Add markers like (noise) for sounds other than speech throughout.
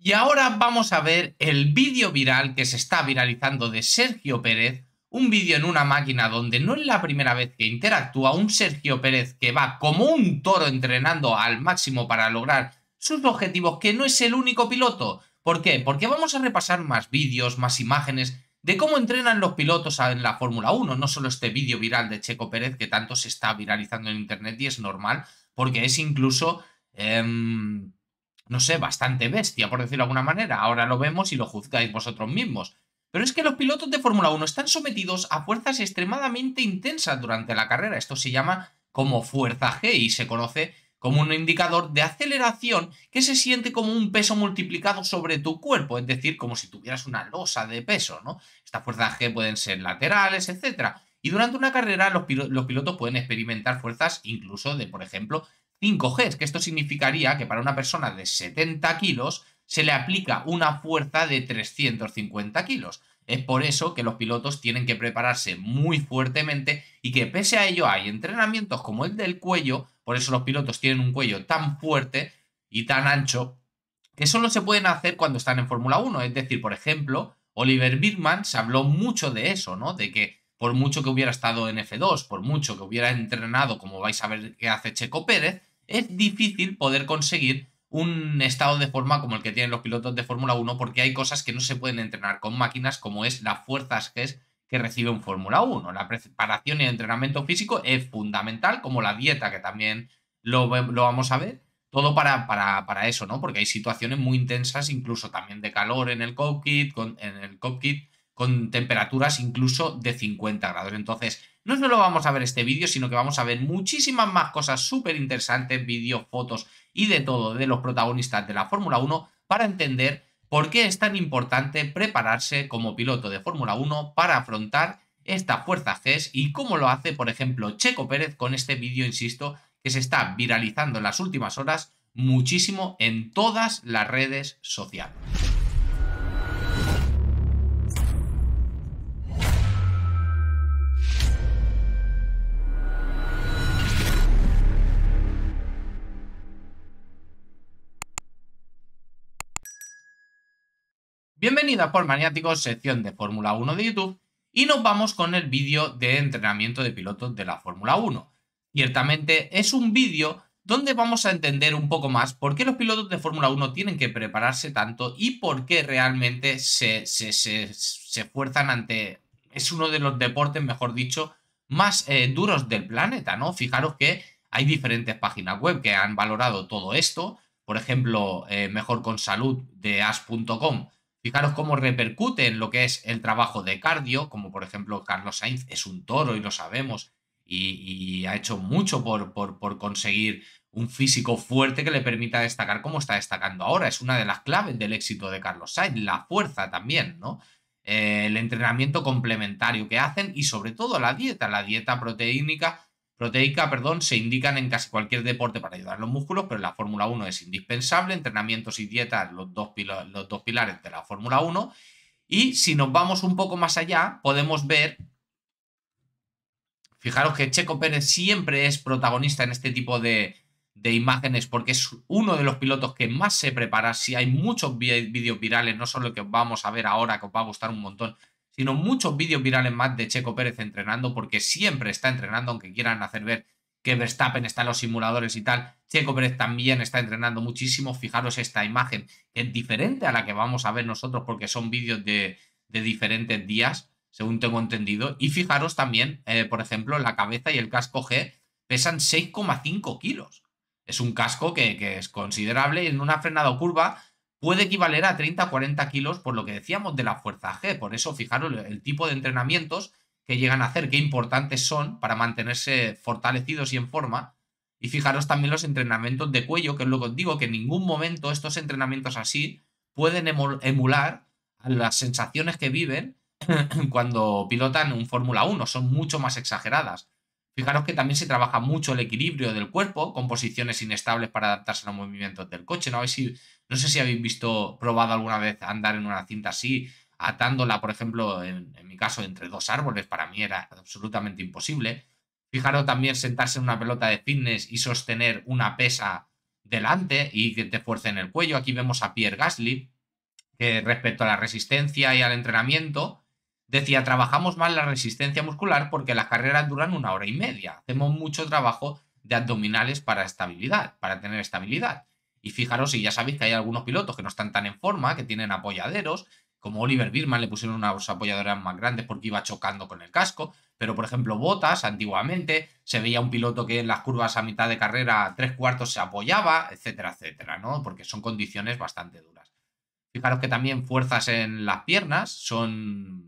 Y ahora vamos a ver el vídeo viral que se está viralizando de Sergio Pérez, un vídeo en una máquina donde no es la primera vez que interactúa un Sergio Pérez que va como un toro entrenando al máximo para lograr sus objetivos, que no es el único piloto. ¿Por qué? Porque vamos a repasar más vídeos, más imágenes de cómo entrenan los pilotos en la Fórmula 1, no solo este vídeo viral de Checo Pérez que tanto se está viralizando en Internet y es normal, porque es incluso... Em, no sé, bastante bestia, por decirlo de alguna manera. Ahora lo vemos y lo juzgáis vosotros mismos. Pero es que los pilotos de Fórmula 1 están sometidos a fuerzas extremadamente intensas durante la carrera. Esto se llama como fuerza G y se conoce como un indicador de aceleración que se siente como un peso multiplicado sobre tu cuerpo, es decir, como si tuvieras una losa de peso, ¿no? Estas fuerzas G pueden ser laterales, etc. Y durante una carrera los pilotos pueden experimentar fuerzas incluso de, por ejemplo, 5G, que esto significaría que para una persona de 70 kilos se le aplica una fuerza de 350 kilos. Es por eso que los pilotos tienen que prepararse muy fuertemente y que pese a ello hay entrenamientos como el del cuello, por eso los pilotos tienen un cuello tan fuerte y tan ancho, que solo se pueden hacer cuando están en Fórmula 1. Es decir, por ejemplo, Oliver Birman se habló mucho de eso, ¿no? De que por mucho que hubiera estado en F2, por mucho que hubiera entrenado, como vais a ver que hace Checo Pérez, es difícil poder conseguir un estado de forma como el que tienen los pilotos de Fórmula 1 porque hay cosas que no se pueden entrenar con máquinas como es las fuerzas que recibe un Fórmula 1. La preparación y el entrenamiento físico es fundamental, como la dieta que también lo, vamos a ver. Todo para, para, eso, ¿no? Porque hay situaciones muy intensas, incluso también de calor en el cockpit, en el cockpit con temperaturas incluso de 50 grados. Entonces, no solo vamos a ver este vídeo, sino que vamos a ver muchísimas más cosas súper interesantes, vídeos, fotos y de todo de los protagonistas de la Fórmula 1 para entender por qué es tan importante prepararse como piloto de Fórmula 1 para afrontar esta fuerza GES. y cómo lo hace, por ejemplo, Checo Pérez con este vídeo, insisto, que se está viralizando en las últimas horas muchísimo en todas las redes sociales. Bienvenida por maniáticos, sección de Fórmula 1 de YouTube, y nos vamos con el vídeo de entrenamiento de pilotos de la Fórmula 1. Ciertamente es un vídeo donde vamos a entender un poco más por qué los pilotos de Fórmula 1 tienen que prepararse tanto y por qué realmente se, se, esfuerzan ante... Es uno de los deportes, mejor dicho, más eh, duros del planeta, ¿no? Fijaros que hay diferentes páginas web que han valorado todo esto. Por ejemplo, eh, con Salud de as.com Fijaros cómo repercute en lo que es el trabajo de cardio, como por ejemplo Carlos Sainz es un toro y lo sabemos, y, ha hecho mucho por, por, conseguir un físico fuerte que le permita destacar como está destacando ahora. Es una de las claves del éxito de Carlos Sainz, la fuerza también, ¿no? Eh, el entrenamiento complementario que hacen y sobre todo la dieta, la dieta proteínica proteica, perdón, se indican en casi cualquier deporte para ayudar los músculos, pero en la Fórmula 1 es indispensable, entrenamientos y dietas, los dos, los dos pilares de la Fórmula 1. Y si nos vamos un poco más allá, podemos ver, fijaros que Checo Pérez siempre es protagonista en este tipo de, imágenes porque es uno de los pilotos que más se prepara. Si hay muchos vídeos virales, no solo que vamos a ver ahora, que os va a gustar un montón, sino muchos vídeos virales más de Checo Pérez entrenando, porque siempre está entrenando, aunque quieran hacer ver que Verstappen está en los simuladores y tal. Checo Pérez también está entrenando muchísimo. Fijaros esta imagen, que es diferente a la que vamos a ver nosotros, porque son vídeos de, diferentes días, según tengo entendido. Y fijaros también, eh, por ejemplo, la cabeza y el casco G pesan 6,5 kilos. Es un casco que, es considerable y en una frenada curva puede equivaler a 30-40 kilos por lo que decíamos de la fuerza G. Por eso, fijaros el tipo de entrenamientos que llegan a hacer, qué importantes son para mantenerse fortalecidos y en forma. Y fijaros también los entrenamientos de cuello, que luego os digo, que en ningún momento estos entrenamientos así pueden emular las sensaciones que viven (clears throat) cuando pilotan un Fórmula 1, son mucho más exageradas. Fijaros que también se trabaja mucho el equilibrio del cuerpo, con posiciones inestables para adaptarse a los movimientos del coche. No, sé si habéis visto, probado alguna vez andar en una cinta así, atándola, por ejemplo, en, mi caso, entre dos árboles, para mí era absolutamente imposible. Fijaros también sentarse en una pelota de fitness y sostener una pesa delante y que te fuerce en el cuello. Aquí vemos a Pierre Gasly, que respecto a la resistencia y al entrenamiento, Decía, trabajamos más la resistencia muscular porque las carreras duran una hora y media. Hacemos mucho trabajo de abdominales para estabilidad, para tener estabilidad. Y fijaros, si ya sabéis que hay algunos pilotos que no están tan en forma, que tienen apoyaderos, como Oliver Birman le pusieron unas apoyadoras más grandes porque iba chocando con el casco, pero por ejemplo Botas antiguamente se veía un piloto que en las curvas a mitad de carrera tres cuartos se apoyaba, etcétera, etcétera, ¿no? Porque son condiciones bastante duras. Fijaros que también fuerzas en las piernas son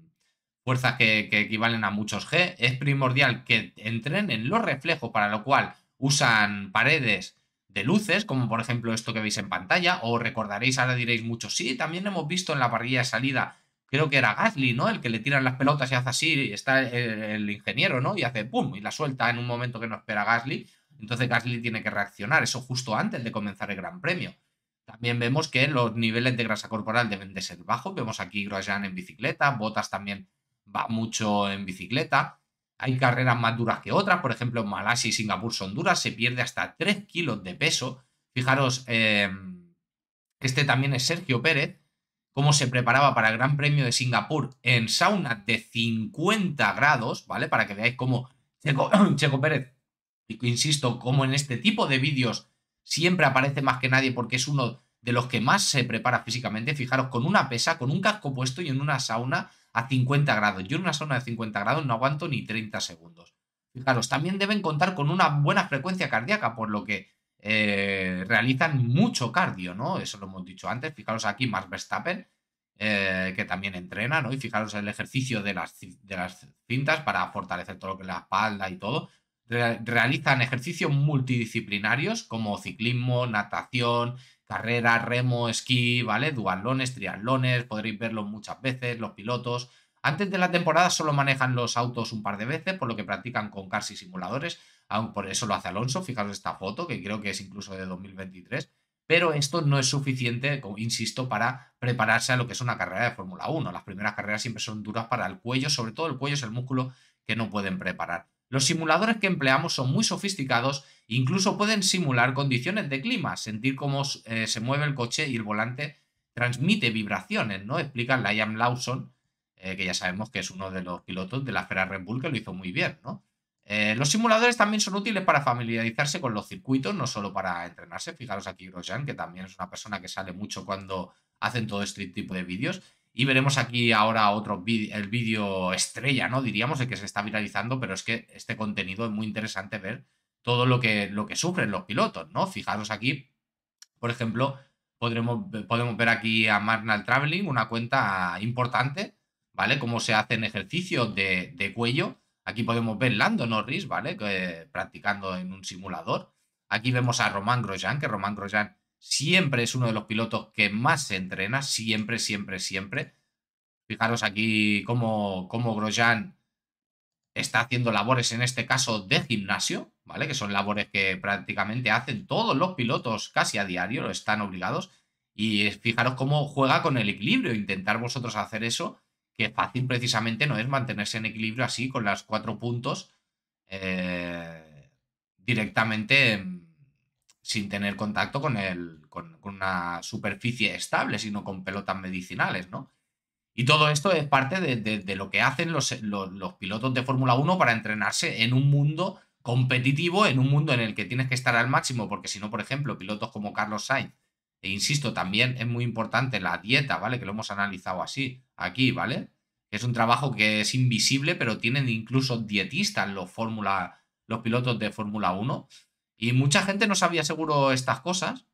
fuerzas que, equivalen a muchos G. Es primordial que entrenen los reflejos, para lo cual usan paredes de luces, como por ejemplo esto que veis en pantalla, o recordaréis, ahora diréis mucho, sí, también hemos visto en la parrilla de salida, creo que era Gasly, ¿no? El que le tiran las pelotas y hace así, está el, ingeniero, ¿no? Y hace pum, y la suelta en un momento que no espera Gasly, entonces Gasly tiene que reaccionar, eso justo antes de comenzar el Gran Premio. También vemos que los niveles de grasa corporal deben de ser bajos, vemos aquí Grosjean en bicicleta, Botas también va mucho en bicicleta. Hay carreras más duras que otras, por ejemplo, en Malasia y Singapur son duras, se pierde hasta 3 kilos de peso. Fijaros, eh, este también es Sergio Pérez, cómo se preparaba para el Gran Premio de Singapur en sauna de 50 grados, ¿vale? Para que veáis cómo Checo, (coughs) Checo Pérez, insisto, como en este tipo de vídeos siempre aparece más que nadie porque es uno de los que más se prepara físicamente, fijaros, con una pesa, con un casco puesto y en una sauna a 50 grados. Yo en una zona de 50 grados no aguanto ni 30 segundos. Fijaros, también deben contar con una buena frecuencia cardíaca, por lo que eh, realizan mucho cardio, ¿no? Eso lo hemos dicho antes. Fijaros aquí, Max Verstappen, eh, que también entrena, ¿no? Y fijaros el ejercicio de las, de las cintas para fortalecer todo lo que es la espalda y todo. realizan ejercicios multidisciplinarios como ciclismo, natación, carrera, remo, esquí, ¿vale? Dualones, triatlones, podréis verlo muchas veces, los pilotos. Antes de la temporada solo manejan los autos un par de veces, por lo que practican con cars y simuladores, por eso lo hace Alonso, fijaros esta foto, que creo que es incluso de 2023, pero esto no es suficiente, insisto, para prepararse a lo que es una carrera de Fórmula 1. Las primeras carreras siempre son duras para el cuello, sobre todo el cuello es el músculo que no pueden preparar. Los simuladores que empleamos son muy sofisticados, incluso pueden simular condiciones de clima, sentir cómo eh, se mueve el coche y el volante transmite vibraciones, ¿no? Explica Liam Lawson, eh, que ya sabemos que es uno de los pilotos de la Ferrari Red Bull que lo hizo muy bien, ¿no? Eh, los simuladores también son útiles para familiarizarse con los circuitos, no solo para entrenarse. Fijaros aquí Grosjean, que también es una persona que sale mucho cuando hacen todo este tipo de vídeos. Y veremos aquí ahora otro el vídeo estrella, ¿no? Diríamos el que se está viralizando, pero es que este contenido es muy interesante ver todo lo que, lo que sufren los pilotos, ¿no? Fijaros aquí, por ejemplo, podremos, podemos ver aquí a Marnal Traveling, una cuenta importante, ¿vale? Cómo se hacen ejercicios de, de cuello. Aquí podemos ver Lando Norris, ¿vale? practicando en un simulador. Aquí vemos a Román Grosjean, que Román Grosjean Siempre es uno de los pilotos que más se entrena, siempre, siempre, siempre. Fijaros aquí cómo, cómo Grosjean está haciendo labores, en este caso, de gimnasio, ¿vale? Que son labores que prácticamente hacen todos los pilotos casi a diario, están obligados. Y fijaros cómo juega con el equilibrio, intentar vosotros hacer eso, que fácil precisamente no es mantenerse en equilibrio así con las cuatro puntos eh, directamente sin tener contacto con, con, una superficie estable, sino con pelotas medicinales, ¿no? Y todo esto es parte de, lo que hacen los, pilotos de Fórmula 1 para entrenarse en un mundo competitivo, en un mundo en el que tienes que estar al máximo, porque si no, por ejemplo, pilotos como Carlos Sainz, e insisto, también es muy importante la dieta, ¿vale? Que lo hemos analizado así, aquí, ¿vale? Es un trabajo que es invisible, pero tienen incluso dietistas los, Fórmula, los pilotos de Fórmula 1 y mucha gente no sabía seguro estas cosas,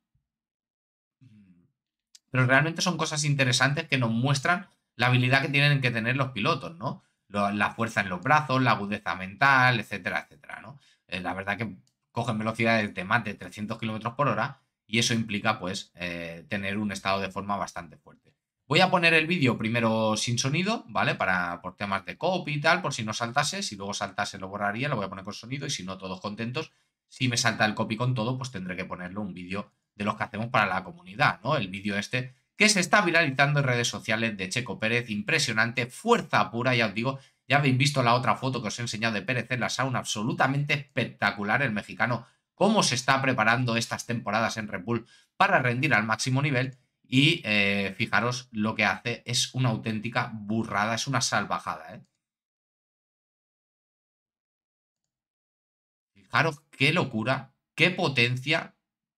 pero realmente son cosas interesantes que nos muestran la habilidad que tienen que tener los pilotos, ¿no? La fuerza en los brazos, la agudeza mental, etcétera, etcétera, ¿no? Eh, la verdad que cogen velocidad de más de 300 km por hora y eso implica, pues, eh, tener un estado de forma bastante fuerte. Voy a poner el vídeo primero sin sonido, ¿vale? Para, por temas de copy y tal, por si no saltase. Si luego saltase lo borraría, lo voy a poner con sonido y si no, todos contentos si me salta el copy con todo, pues tendré que ponerle un vídeo de los que hacemos para la comunidad, ¿no? El vídeo este que se está viralizando en redes sociales de Checo Pérez, impresionante, fuerza pura, ya os digo, ya habéis visto la otra foto que os he enseñado de Pérez en la sauna, absolutamente espectacular el mexicano, cómo se está preparando estas temporadas en Red Bull para rendir al máximo nivel y eh, fijaros lo que hace, es una auténtica burrada, es una salvajada, ¿eh? Fijaros qué locura, qué potencia.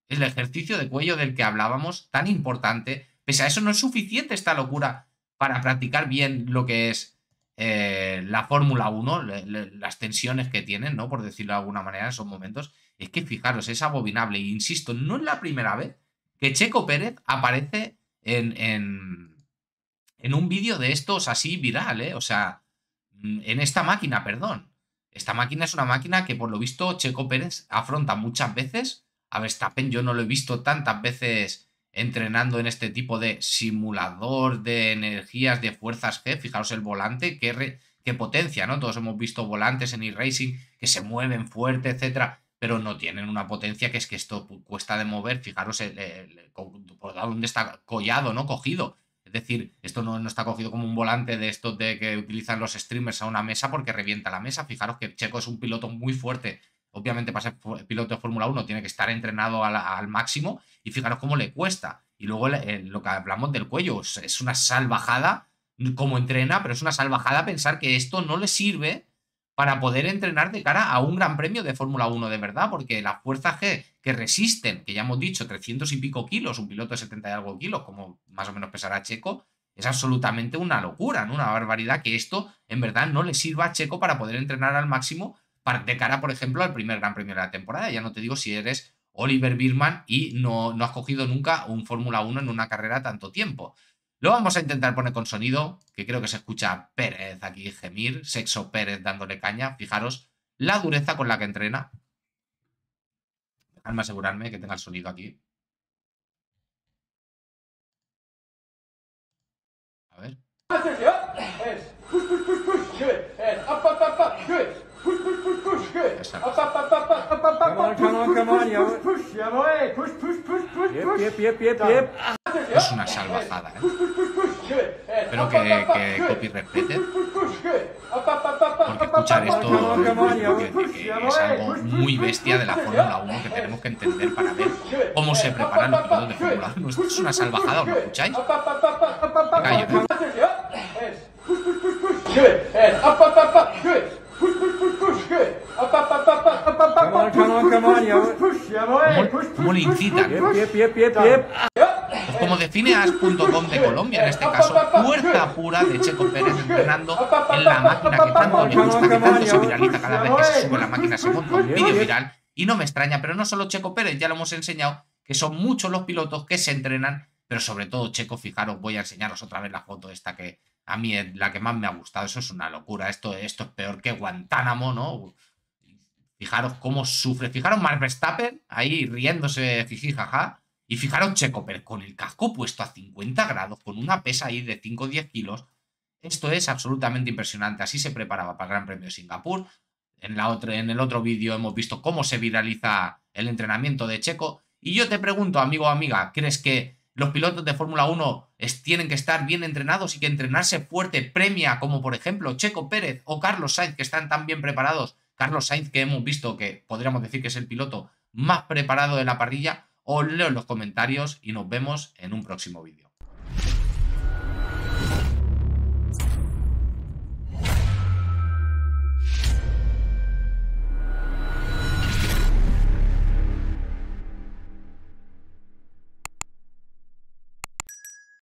El ejercicio de cuello del que hablábamos, tan importante. Pese a eso, no es suficiente esta locura para practicar bien lo que es eh, la Fórmula 1, las tensiones que tienen, ¿no? Por decirlo de alguna manera, en esos momentos. Es que fijaros, es abominable. E insisto, no es la primera vez que Checo Pérez aparece en, en, un vídeo de estos así viral, ¿eh? O sea, mm, en esta máquina, perdón. Esta máquina es una máquina que por lo visto Checo Pérez afronta muchas veces. A Verstappen yo no lo he visto tantas veces entrenando en este tipo de simulador de energías, de fuerzas G. Fijaos el volante, qué, potencia, ¿no? Todos hemos visto volantes en e-racing que se mueven fuerte, etcétera, pero no tienen una potencia que es que esto cuesta de mover. Fijaros por dónde está collado, ¿no? Cogido. Es decir, esto no, está cogido como un volante de estos de que utilizan los streamers a una mesa porque revienta la mesa. Fijaros que Checo es un piloto muy fuerte. Obviamente, para ser piloto de Fórmula 1 tiene que estar entrenado al, máximo. Y fijaros cómo le cuesta. Y luego lo que hablamos del cuello. Es una salvajada como entrena, pero es una salvajada pensar que esto no le sirve para poder entrenar de cara a un gran premio de Fórmula 1 de verdad, porque las fuerzas G que resisten, que ya hemos dicho 300 y pico kilos, un piloto de 70 y algo kilos, como más o menos pesará Checo, es absolutamente una locura, una barbaridad que esto en verdad no le sirva a Checo para poder entrenar al máximo de cara, por ejemplo, al primer gran premio de la temporada. Ya no te digo si eres Oliver Birman y no, no has cogido nunca un Fórmula 1 en una carrera tanto tiempo. Lo vamos a intentar poner con sonido, que creo que se escucha Pérez aquí gemir, sexo Pérez dándole caña. Fijaros la dureza con la que entrena. Déjame asegurarme que tenga el sonido aquí. A ver es una salvajada, ¿eh? Espero que, que Copy respete. Porque escuchar esto es algo muy bestia de la Fórmula 1 que tenemos que entender para ver cómo se preparan los pilotos de Fórmula 1. Esto es una salvajada, ¿os lo escucháis? Callo. ¿Cómo, cómo le incitan? Eh? Como define As.com de Colombia, en este caso, fuerza pura de Checo Pérez entrenando en la máquina que tanto le gusta, que tanto se viraliza cada vez que se sube la máquina, se monta un vídeo viral. Y no me extraña, pero no solo Checo Pérez, ya lo hemos enseñado, que son muchos los pilotos que se entrenan, pero sobre todo Checo, fijaros, voy a enseñaros otra vez la foto esta que a mí es la que más me ha gustado, eso es una locura, esto, esto es peor que Guantánamo, ¿no? Fijaros cómo sufre, fijaros Mark Verstappen ahí riéndose, jijijaja y fijaros, pero con el casco puesto a 50 grados, con una pesa ahí de 5 o 10 kilos. Esto es absolutamente impresionante. Así se preparaba para el Gran Premio de Singapur. En, la en el otro vídeo hemos visto cómo se viraliza el entrenamiento de Checo. Y yo te pregunto, amigo o amiga, ¿crees que los pilotos de Fórmula 1 tienen que estar bien entrenados y que entrenarse fuerte premia, como por ejemplo Checo Pérez o Carlos Sainz, que están tan bien preparados? Carlos Sainz, que hemos visto que podríamos decir que es el piloto más preparado de la parrilla o leo en los comentarios y nos vemos en un próximo vídeo.